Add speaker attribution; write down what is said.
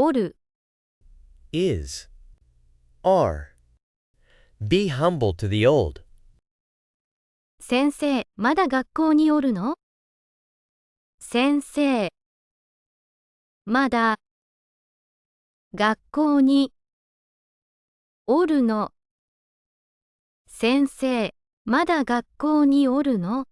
Speaker 1: おる is are be humble to the old
Speaker 2: 先生まだ学校におるの先生まだ
Speaker 3: 学校におるの先生まだ学校におるの